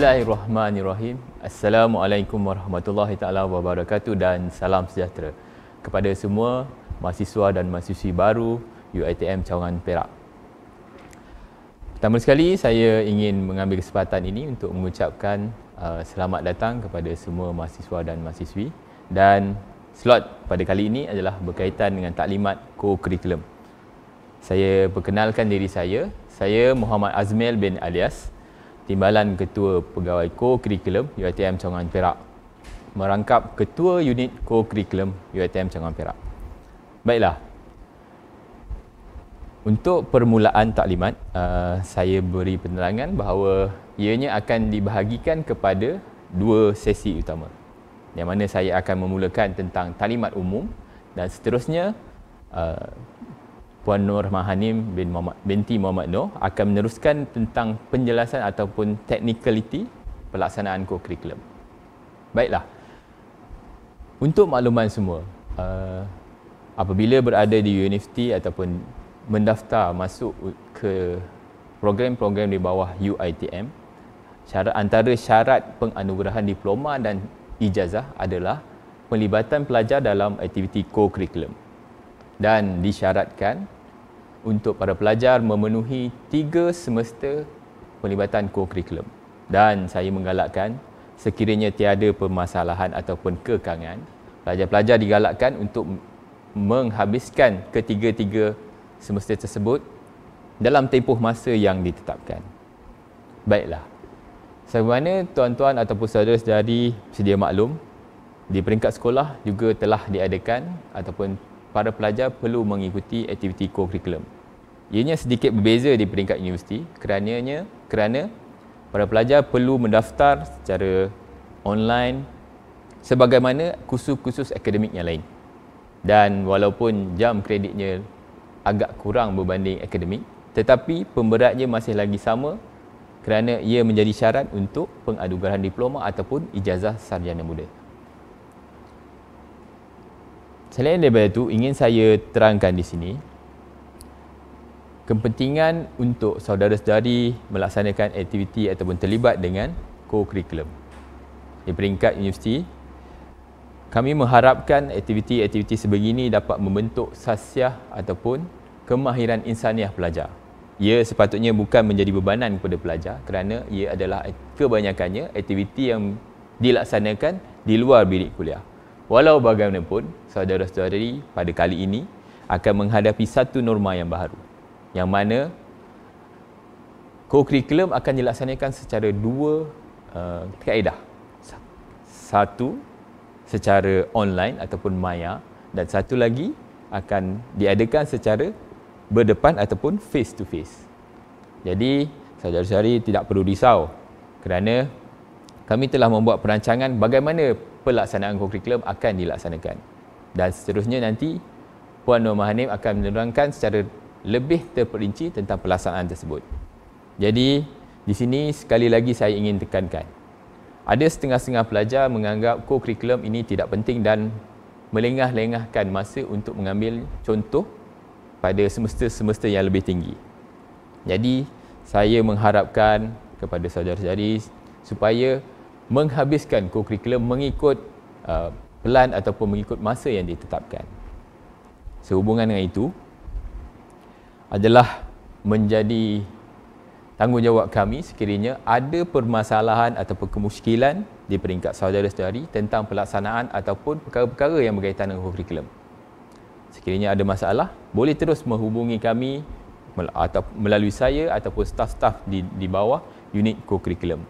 Bismillahirrahmanirrahim. Assalamualaikum warahmatullahi taala wabarakatuh dan salam sejahtera kepada semua mahasiswa dan mahasiswi baru UiTM Cawangan Perak. Pertama sekali saya ingin mengambil kesempatan ini untuk mengucapkan uh, selamat datang kepada semua mahasiswa dan mahasiswi dan slot pada kali ini adalah berkaitan dengan taklimat co-curriculum. Saya perkenalkan diri saya, saya Muhammad Azmil bin Alias Timbalan Ketua Pegawai Co-Curriculum UiTM Cawangan Perak merangkap Ketua Unit Co-Curriculum UiTM Cawangan Perak. Baiklah. Untuk permulaan taklimat, uh, saya beri penerangan bahawa ianya akan dibahagikan kepada dua sesi utama. Yang mana saya akan memulakan tentang taklimat umum dan seterusnya uh, Puan Nur Mahanim bin Muhammad, binti Muhammad Nur akan meneruskan tentang penjelasan ataupun technicality pelaksanaan kurikulum. Baiklah. Untuk makluman semua, uh, apabila berada di universiti ataupun mendaftar masuk ke program-program di bawah UiTM, cara antara syarat penganugerahan diploma dan ijazah adalah pelibatan pelajar dalam aktiviti co-curriculum dan disyaratkan untuk para pelajar memenuhi tiga semester pelibatan co-curriculum. dan saya menggalakkan sekiranya tiada permasalahan ataupun kekangan pelajar-pelajar digalakkan untuk menghabiskan ketiga-tiga semester tersebut dalam tempoh masa yang ditetapkan baiklah sebagaimana tuan-tuan ataupun saudara-saudari sedia maklum di peringkat sekolah juga telah diadakan ataupun para pelajar perlu mengikuti aktiviti co-curriculum. Ianya sedikit berbeza di peringkat universiti kerananya kerana para pelajar perlu mendaftar secara online sebagaimana kursus-kursus akademik yang lain. Dan walaupun jam kreditnya agak kurang berbanding akademik, tetapi pemberatnya masih lagi sama kerana ia menjadi syarat untuk pengadugaran diploma ataupun ijazah sarjana muda. Selain daripada itu, ingin saya terangkan di sini kepentingan untuk saudara-saudari melaksanakan aktiviti ataupun terlibat dengan co-curriculum. Di peringkat universiti, kami mengharapkan aktiviti-aktiviti sebegini dapat membentuk sasiah ataupun kemahiran insaniah pelajar. Ia sepatutnya bukan menjadi bebanan kepada pelajar kerana ia adalah kebanyakannya aktiviti yang dilaksanakan di luar bilik kuliah. Walau bagaimanapun, saudara-saudari pada kali ini akan menghadapi satu norma yang baru. Yang mana kurikulum akan dilaksanakan secara dua uh, kaedah. Satu secara online ataupun maya dan satu lagi akan diadakan secara berdepan ataupun face to face. Jadi saudara-saudari tidak perlu risau kerana kami telah membuat perancangan bagaimana pelaksanaan kurikulum akan dilaksanakan. Dan seterusnya nanti Puan Nur Mahanim akan menerangkan secara lebih terperinci tentang pelaksanaan tersebut. Jadi di sini sekali lagi saya ingin tekankan. Ada setengah-setengah pelajar menganggap kurikulum ini tidak penting dan melengah-lengahkan masa untuk mengambil contoh pada semester-semester yang lebih tinggi. Jadi saya mengharapkan kepada saudara-saudari supaya menghabiskan kurikulum mengikut uh, pelan ataupun mengikut masa yang ditetapkan. Sehubungan dengan itu adalah menjadi tanggungjawab kami sekiranya ada permasalahan ataupun kemusykilan di peringkat saudara-saudari tentang pelaksanaan ataupun perkara-perkara yang berkaitan dengan kurikulum. Sekiranya ada masalah, boleh terus menghubungi kami atau melalui saya ataupun staf-staf di di bawah unit kurikulum.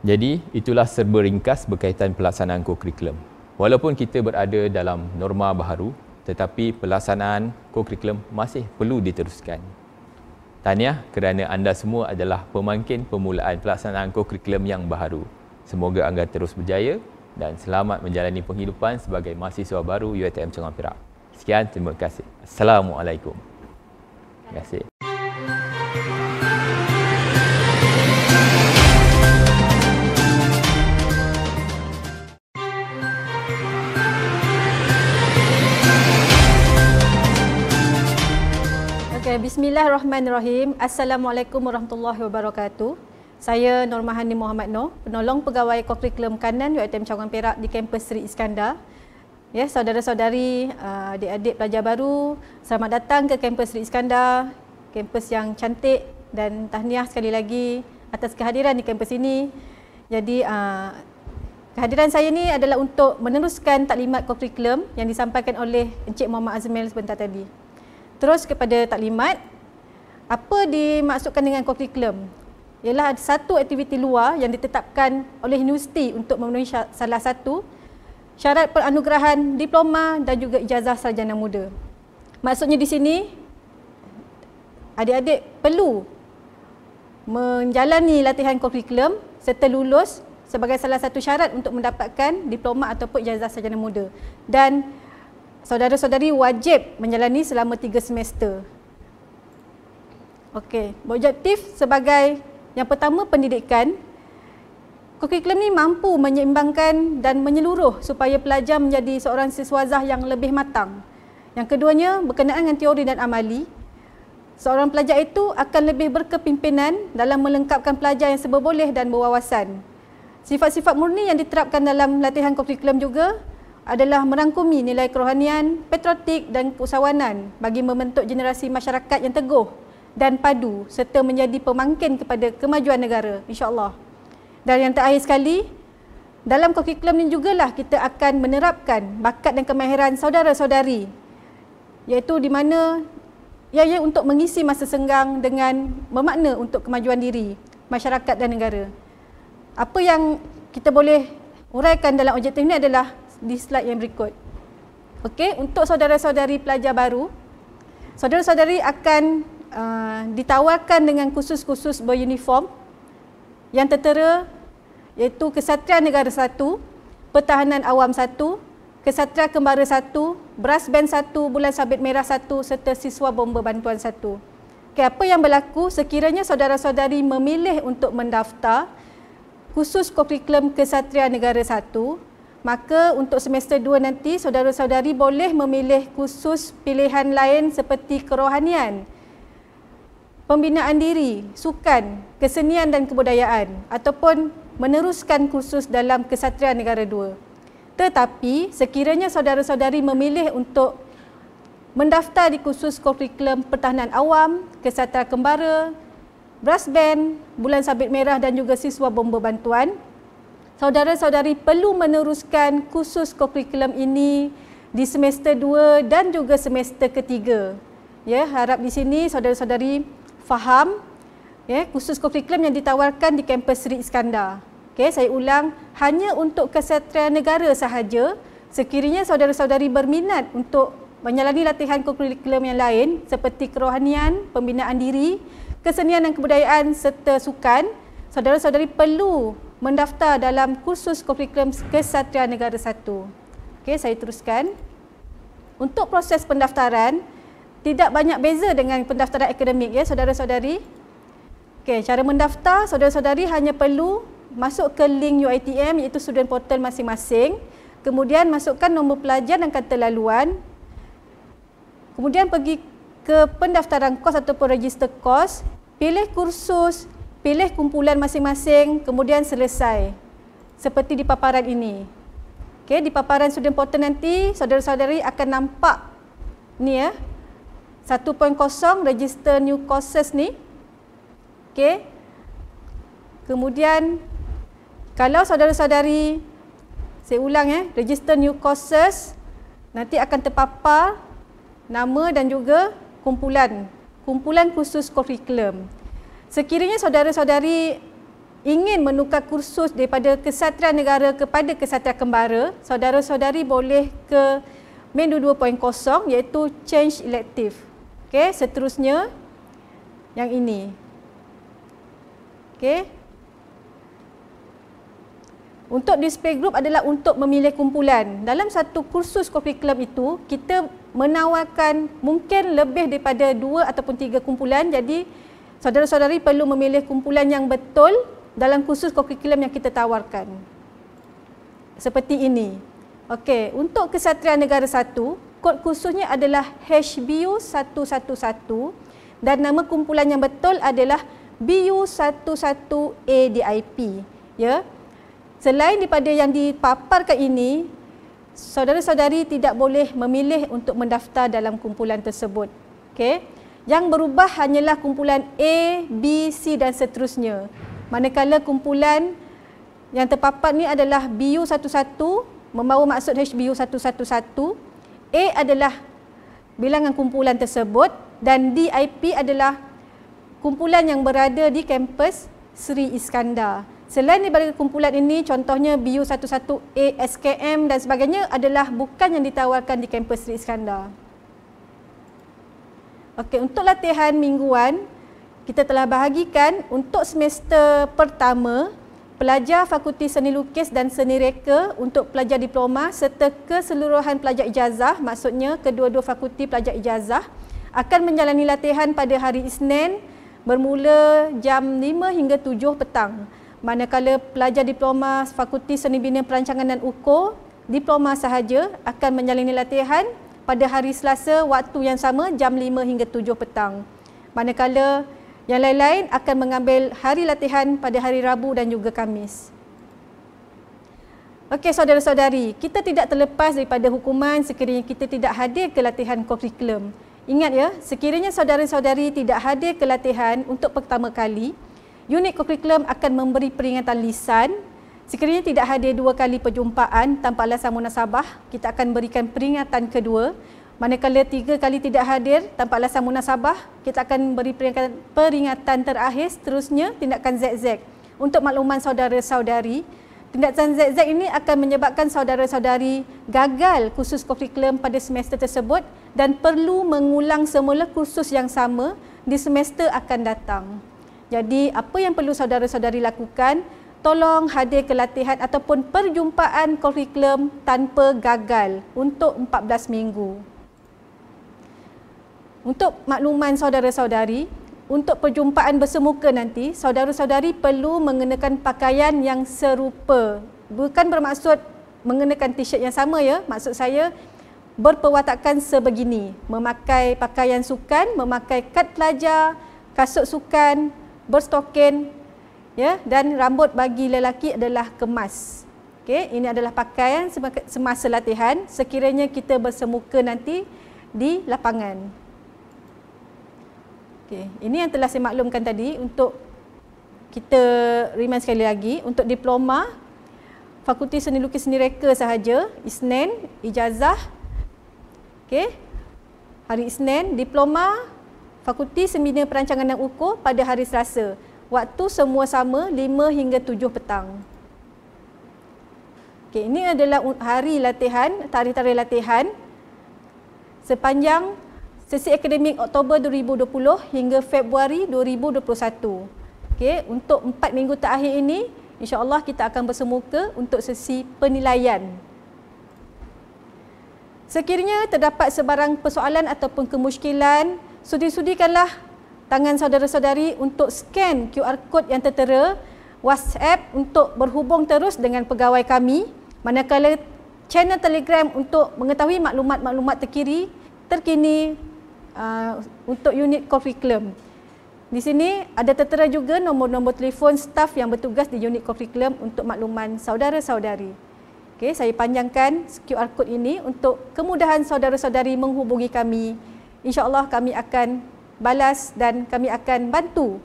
Jadi itulah serba ringkas berkaitan pelaksanaan kurikulum. Walaupun kita berada dalam norma baharu, tetapi pelaksanaan kurikulum masih perlu diteruskan. Tahniah kerana anda semua adalah pemangkin pemulaan pelaksanaan kurikulum yang baharu. Semoga anda terus berjaya dan selamat menjalani penghidupan sebagai mahasiswa baru UiTM Sungai Perak. Sekian, terima kasih. Assalamualaikum. Terima kasih. Okay, Bismillahirrahmanirrahim. Assalamualaikum warahmatullahi wabarakatuh. Saya Norma Hani Muhammad Noh, penolong pegawai kokrikulum kanan UITM Cawangan Perak di kampus Sri Iskandar. Ya, saudara-saudari, uh, adik-adik pelajar baru, selamat datang ke kampus Sri Iskandar, kampus yang cantik dan tahniah sekali lagi atas kehadiran di kampus ini. Jadi, uh, kehadiran saya ini adalah untuk meneruskan taklimat kokrikulum yang disampaikan oleh Encik Muhammad Azmil sebentar tadi. Terus kepada taklimat. Apa dimaksudkan dengan kurikulum? Ialah ada satu aktiviti luar yang ditetapkan oleh universiti untuk memenuhi salah satu syarat peranugerahan diploma dan juga ijazah sarjana muda. Maksudnya di sini adik-adik perlu menjalani latihan kurikulum serta lulus sebagai salah satu syarat untuk mendapatkan diploma ataupun ijazah sarjana muda. Dan saudara-saudari wajib menjalani selama tiga semester. Okey, objektif sebagai yang pertama pendidikan kurikulum ni mampu menyeimbangkan dan menyeluruh supaya pelajar menjadi seorang siswazah yang lebih matang. Yang keduanya berkenaan dengan teori dan amali. Seorang pelajar itu akan lebih berkepimpinan dalam melengkapkan pelajar yang seberboleh dan berwawasan. Sifat-sifat murni yang diterapkan dalam latihan kurikulum juga adalah merangkumi nilai kerohanian, patriotik dan keusahawanan bagi membentuk generasi masyarakat yang teguh dan padu serta menjadi pemangkin kepada kemajuan negara insya-Allah. Dan yang terakhir sekali, dalam kurikulum ini juga lah kita akan menerapkan bakat dan kemahiran saudara-saudari iaitu di mana ia ya, ya, untuk mengisi masa senggang dengan bermakna untuk kemajuan diri, masyarakat dan negara. Apa yang kita boleh uraikan dalam objektif ini adalah di slide yang berikut. Okey, untuk saudara-saudari pelajar baru, saudara-saudari akan uh, ditawarkan dengan kursus-kursus beruniform yang tertera iaitu Kesatria Negara 1, Pertahanan Awam 1, Kesatria Kembara 1, Brass Band 1, Bulan Sabit Merah 1 serta Siswa Bomba Bantuan 1. Okay, apa yang berlaku sekiranya saudara-saudari memilih untuk mendaftar khusus kurikulum Kesatria Negara Maka untuk semester 2 nanti saudara-saudari boleh memilih kursus pilihan lain seperti kerohanian, pembinaan diri, sukan, kesenian dan kebudayaan ataupun meneruskan kursus dalam kesatria negara 2. Tetapi sekiranya saudara-saudari memilih untuk mendaftar di kursus kurikulum pertahanan awam, kesatria kembara, brass band, bulan sabit merah dan juga siswa bomba bantuan, saudara-saudari perlu meneruskan kursus kurikulum ini di semester 2 dan juga semester ketiga. Ya, harap di sini saudara-saudari faham ya kursus kurikulum yang ditawarkan di kampus Sri Iskandar. Okey, saya ulang hanya untuk kesatrian negara sahaja. Sekiranya saudara-saudari berminat untuk menjalani latihan kurikulum yang lain seperti kerohanian, pembinaan diri, kesenian dan kebudayaan serta sukan, saudara-saudari perlu mendaftar dalam kursus kurikulum Kesatria Negara 1. Okey, saya teruskan. Untuk proses pendaftaran, tidak banyak beza dengan pendaftaran akademik ya, saudara-saudari. Okey, cara mendaftar, saudara-saudari hanya perlu masuk ke link UiTM iaitu student portal masing-masing, kemudian masukkan nombor pelajar dan kata laluan. Kemudian pergi ke pendaftaran kos ataupun register kos, pilih kursus pilih kumpulan masing-masing kemudian selesai seperti di paparan ini. okay? di paparan student portal nanti saudara-saudari akan nampak ni ya. 1.0 register new courses ni. okay? Kemudian kalau saudara-saudari saya ulang eh register new courses nanti akan terpapar nama dan juga kumpulan kumpulan khusus curriculum. Sekiranya saudara-saudari ingin menukar kursus daripada kesatria negara kepada kesatria kembara, saudara-saudari boleh ke menu 2.0 iaitu change elective. Okey, seterusnya yang ini. Okey. Untuk display group adalah untuk memilih kumpulan. Dalam satu kursus Coffee Club itu, kita menawarkan mungkin lebih daripada dua ataupun tiga kumpulan. Jadi, saudara-saudari perlu memilih kumpulan yang betul dalam khusus kurikulum yang kita tawarkan. Seperti ini. Okey, untuk Kesatria Negara 1, kod khususnya adalah HBU111 dan nama kumpulan yang betul adalah BU11ADIP. Ya. Selain daripada yang dipaparkan ini, saudara-saudari tidak boleh memilih untuk mendaftar dalam kumpulan tersebut. Okey. Yang berubah hanyalah kumpulan A, B, C dan seterusnya. Manakala kumpulan yang terpapar ni adalah BU11 membawa maksud HBU111. A adalah bilangan kumpulan tersebut dan DIP adalah kumpulan yang berada di kampus Sri Iskandar. Selain daripada kumpulan ini, contohnya BU11A, SKM dan sebagainya adalah bukan yang ditawarkan di kampus Sri Iskandar. Okey, untuk latihan mingguan, kita telah bahagikan untuk semester pertama pelajar Fakulti Seni Lukis dan Seni Reka untuk pelajar diploma serta keseluruhan pelajar ijazah, maksudnya kedua-dua fakulti pelajar ijazah akan menjalani latihan pada hari Isnin bermula jam 5 hingga 7 petang. Manakala pelajar diploma Fakulti Seni Bina Perancangan dan Ukur, diploma sahaja akan menjalani latihan pada hari Selasa waktu yang sama jam 5 hingga 7 petang. Manakala yang lain-lain akan mengambil hari latihan pada hari Rabu dan juga Kamis. Okey saudara-saudari, kita tidak terlepas daripada hukuman sekiranya kita tidak hadir ke latihan kurikulum. Ingat ya, sekiranya saudara-saudari tidak hadir ke latihan untuk pertama kali, unit kurikulum akan memberi peringatan lisan Sekiranya tidak hadir dua kali perjumpaan tanpa alasan munasabah, kita akan berikan peringatan kedua. Manakala tiga kali tidak hadir tanpa alasan munasabah, kita akan beri peringatan, terakhir seterusnya tindakan zigzag. Untuk makluman saudara-saudari, tindakan zigzag ini akan menyebabkan saudara-saudari gagal kursus kurikulum pada semester tersebut dan perlu mengulang semula kursus yang sama di semester akan datang. Jadi apa yang perlu saudara-saudari lakukan tolong hadir ke latihan ataupun perjumpaan kurikulum tanpa gagal untuk 14 minggu. Untuk makluman saudara-saudari, untuk perjumpaan bersemuka nanti, saudara-saudari perlu mengenakan pakaian yang serupa. Bukan bermaksud mengenakan t-shirt yang sama ya, maksud saya berpewatakan sebegini, memakai pakaian sukan, memakai kad pelajar, kasut sukan, berstokin ya dan rambut bagi lelaki adalah kemas okey ini adalah pakaian semasa latihan sekiranya kita bersemuka nanti di lapangan okey ini yang telah saya maklumkan tadi untuk kita remind sekali lagi untuk diploma Fakulti Seni Lukis Seni Reka sahaja Isnin ijazah okey hari Isnin diploma Fakulti Seni Perancangan dan Ukur pada hari Selasa waktu semua sama 5 hingga 7 petang. Okay, ini adalah hari latihan, tarikh-tarikh latihan sepanjang sesi akademik Oktober 2020 hingga Februari 2021. Okay, untuk 4 minggu terakhir ini, insya-Allah kita akan bersemuka untuk sesi penilaian. Sekiranya terdapat sebarang persoalan ataupun kemusykilan, sudi-sudikanlah tangan saudara-saudari untuk scan QR code yang tertera WhatsApp untuk berhubung terus dengan pegawai kami manakala channel Telegram untuk mengetahui maklumat-maklumat terkini terkini uh, untuk unit curriculum. Di sini ada tertera juga nombor-nombor telefon staf yang bertugas di unit curriculum untuk makluman saudara-saudari. Okay, saya panjangkan QR code ini untuk kemudahan saudara-saudari menghubungi kami. Insyaallah kami akan balas dan kami akan bantu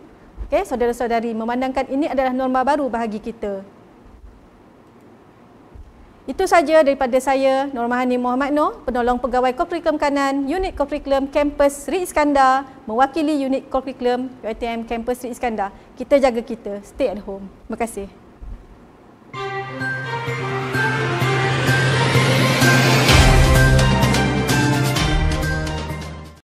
okay, saudara-saudari memandangkan ini adalah norma baru bahagi kita. Itu saja daripada saya, Nur Mahani Muhammad Noh, penolong pegawai kurikulum kanan, unit kurikulum kampus Sri Iskandar, mewakili unit kurikulum UITM kampus Sri Iskandar. Kita jaga kita, stay at home. Terima kasih.